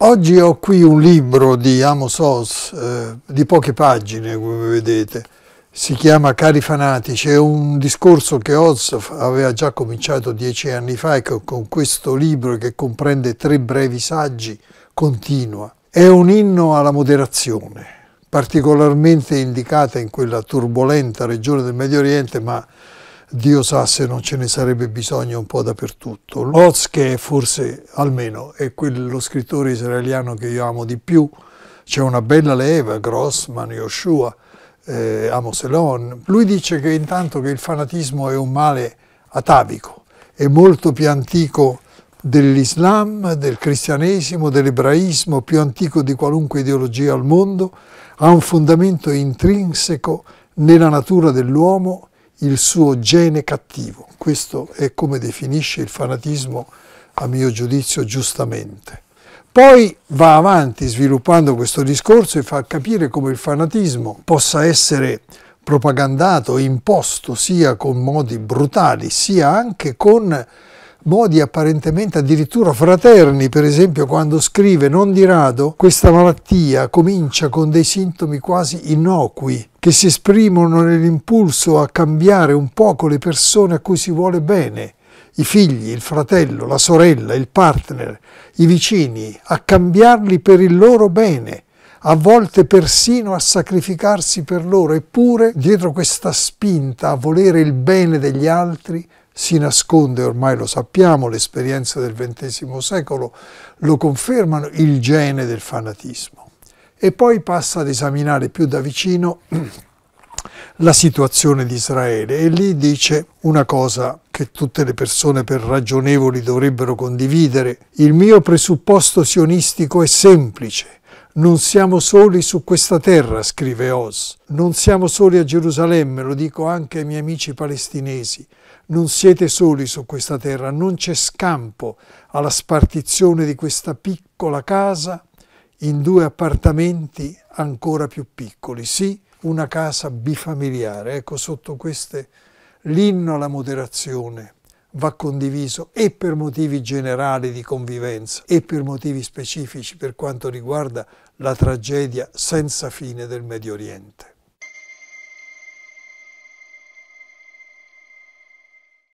Oggi ho qui un libro di Amos Oz, eh, di poche pagine come vedete, si chiama Cari fanatici, è un discorso che Oz aveva già cominciato dieci anni fa e che con questo libro che comprende tre brevi saggi continua. È un inno alla moderazione, particolarmente indicata in quella turbolenta regione del Medio Oriente, ma Dio sa se non ce ne sarebbe bisogno un po' dappertutto. Oz, che forse almeno è quello scrittore israeliano che io amo di più, c'è una bella leva, Grossman, Yoshua, eh, Amos Elon. Lui dice che intanto che il fanatismo è un male atavico, è molto più antico dell'Islam, del cristianesimo, dell'ebraismo, più antico di qualunque ideologia al mondo, ha un fondamento intrinseco nella natura dell'uomo il suo gene cattivo. Questo è come definisce il fanatismo, a mio giudizio, giustamente. Poi va avanti sviluppando questo discorso e fa capire come il fanatismo possa essere propagandato, imposto sia con modi brutali, sia anche con modi apparentemente addirittura fraterni, per esempio quando scrive non di rado questa malattia comincia con dei sintomi quasi innocui che si esprimono nell'impulso a cambiare un poco le persone a cui si vuole bene, i figli, il fratello, la sorella, il partner, i vicini, a cambiarli per il loro bene, a volte persino a sacrificarsi per loro, eppure dietro questa spinta a volere il bene degli altri si nasconde, ormai lo sappiamo, le esperienze del XX secolo lo confermano, il gene del fanatismo. E poi passa ad esaminare più da vicino la situazione di Israele e lì dice una cosa che tutte le persone per ragionevoli dovrebbero condividere. Il mio presupposto sionistico è semplice. Non siamo soli su questa terra, scrive Oz, non siamo soli a Gerusalemme, lo dico anche ai miei amici palestinesi, non siete soli su questa terra, non c'è scampo alla spartizione di questa piccola casa in due appartamenti ancora più piccoli, sì, una casa bifamiliare, ecco sotto queste l'inno alla moderazione va condiviso e per motivi generali di convivenza e per motivi specifici per quanto riguarda la tragedia senza fine del Medio Oriente.